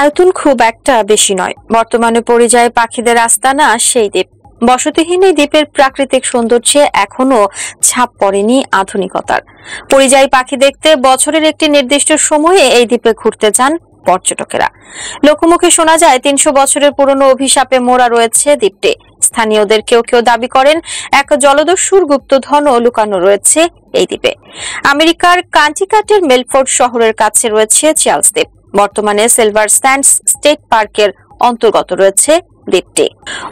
আয়তন খুব একটা বেশি নয় বর্তমানে পরিযায়ী পাখিদের আস্তানা সেই দ্বীপ বসতিহীন এই দ্বীপের প্রাকৃতিক সৌন্দর্যে এখনো ছাপ পড়েনি আধুনিকতার পরিযায়ী পাখি দেখতে বছরের একটি নির্দিষ্ট সময়ে এই দ্বীপে ঘুরতে যান পর্যটকেরা লোকমুখে শোনা যায় তিনশো বছরের পুরনো অভিশাপে মোড়া রয়েছে দ্বীপটি স্থানীয়দের কেউ কেউ দাবি করেন এক জলদস্যুর গুপ্তধনও লুকানো রয়েছে এই দ্বীপে আমেরিকার কান্টিকাটের মেলফোর্ড শহরের কাছে রয়েছে চার্লস দ্বীপ বর্তমানে সিলভার স্ট্যান্ড স্টেট পার্কের অন্তর্গত রয়েছে দ্বীপটি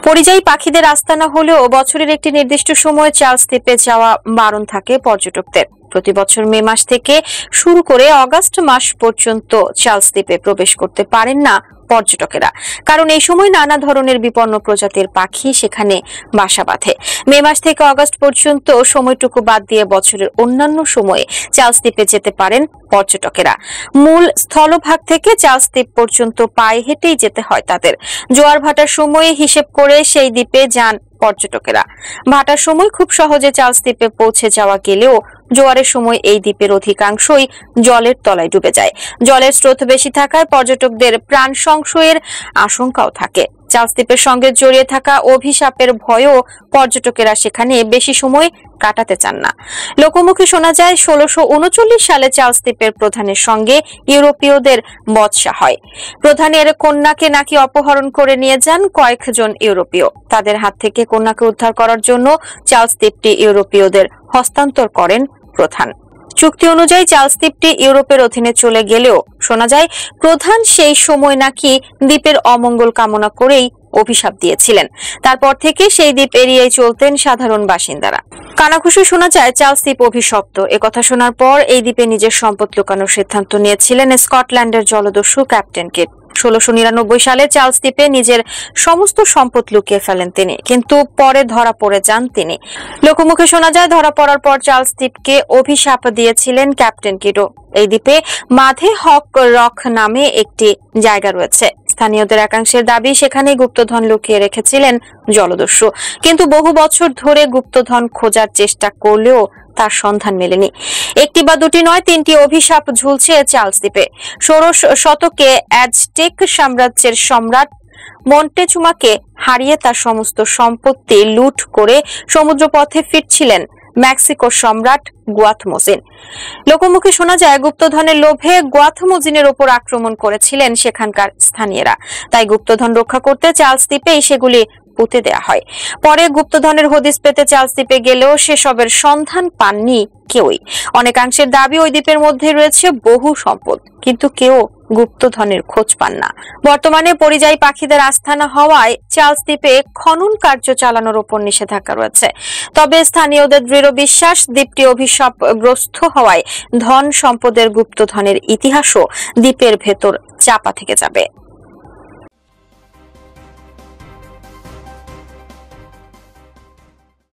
পরিযায়ী পাখিদের আস্তানা হলেও বছরের একটি নির্দিষ্ট সময় চার্লস দ্বীপে যাওয়া বারণ থাকে পর্যটকদের প্রতি বছর মে মাস থেকে শুরু করে অগাস্ট মাস পর্যন্ত চার্লস দ্বীপে প্রবেশ করতে পারেন না পর্যটকেরা কারণ এই সময় নানা ধরনের বিপন্ন প্রজাতির পাখি সেখানে বাসা বাঁধে মে মাস থেকে অগস্ট পর্যন্ত সময়টুকু বাদ দিয়ে বছরের অন্যান্য সময়ে চার্লস দ্বীপে যেতে পারেন পর্যটকেরা মূল স্থলভাগ থেকে চার্লস দ্বীপ পর্যন্ত পায়ে হেঁটেই যেতে হয় তাদের জোয়ার ভাটার সময়ে হিসেব করে সেই দ্বীপে যান পর্যটকেরা ভাটার সময় খুব সহজে চার্লস দ্বীপে পৌঁছে যাওয়া গেলেও জোয়ারের সময় এই দ্বীপের অধিকাংশই জলের তলায় ডুবে যায় জলের স্রোত বেশি থাকায় পর্যটকদের প্রাণ সংশয়ের আশঙ্কাও থাকে চার্লস দ্বীপের সঙ্গে জড়িয়ে থাকা অভিশাপের ভয়ও পর্যটকেরা সেখানে বেশি সময় কাটাতে চান না লোকমুখে শোনা যায় ষোলোশো সালে চার্লস দ্বীপের প্রধানের সঙ্গে ইউরোপীয়দের বৎসা হয় প্রধানের কন্যাকে নাকি অপহরণ করে নিয়ে যান কয়েকজন ইউরোপীয় তাদের হাত থেকে কন্যাকে উদ্ধার করার জন্য চার্লস দ্বীপটি ইউরোপীয়দের হস্তান্তর করেন প্রধান চুক্তি অনুযায়ী চার্লস দ্বীপটি ইউরোপের অধীনে চলে গেলেও শোনা যায় প্রধান সেই সময় নাকি দ্বীপের অমঙ্গল কামনা করেই অভিশাপ দিয়েছিলেন তারপর থেকে সেই দ্বীপ এড়িয়ে চলতেন সাধারণ বাসিন্দারা কানাখুশি শোনা যায় চার্লস দ্বীপ অভিশপ্ত কথা শোনার পর এই দ্বীপে নিজের সম্পদ লুকানোর সিদ্ধান্ত নিয়েছিলেন স্কটল্যান্ডের জলদস্যু ক্যাপ্টেন কেট ষোলোশো নিরানব্বই সালে চার্লস দ্বীপে নিজের সমস্ত সম্পদ লুকিয়ে ফেলেন তিনি কিন্তু পরে ধরা পড়ে যান তিনি লোকমুখে শোনা যায় ধরা পড়ার পর চার্লস দ্বীপকে অভিশাপ দিয়েছিলেন ক্যাপ্টেন কিডো এই দ্বীপে মাধে হক রক নামে একটি জায়গা রয়েছে স্থানীয়দের একাংশের দাবি সেখানে গুপ্তধন লুকিয়ে রেখেছিলেন জলদস্যু কিন্তু বহু বছর ধরে গুপ্তধন খোঁজার চেষ্টা করলেও তার সন্ধান মেলেনি একটি বা দুটি নয় তিনটি অভিশাপ ঝুলছে চার্লস দ্বীপে ষোড়শ শতকে অ্যাজটেক সাম্রাজ্যের সম্রাট মন্টেচুমাকে হারিয়ে তার সমস্ত সম্পত্তি লুট করে সমুদ্রপথে ফিরছিলেন মেক্সিকো সম্রাট গুয়াথমোজিন লোকমুখে শোনা যায় গুপ্তধনের লোভে গুয়াথমোজিনের ওপর আক্রমণ করেছিলেন সেখানকার স্থানীয়রা তাই গুপ্তধন রক্ষা করতে চার্লস দ্বীপেই সেগুলি পুঁতে দেয়া হয় পরে গুপ্তধনের হদিস পেতে চাল দ্বীপে গেলেও সেসবের সন্ধান পাননি কেউই অনেকাংশের দাবি ওই দ্বীপের মধ্যে রয়েছে বহু সম্পদ কিন্তু কেউ গুপ্তধনের খোঁজ পান না বর্তমানে পরিযায়ী পাখিদের আস্থানা হওয়ায় চার্লস দ্বীপে খনন কার্য চালানোর উপর নিষেধাজ্ঞা রয়েছে তবে স্থানীয়দের দৃঢ় বিশ্বাস দ্বীপটি অভিশাপগ্রস্ত হওয়ায় ধন সম্পদের গুপ্তধনের ইতিহাসও দ্বীপের ভেতর চাপা থেকে যাবে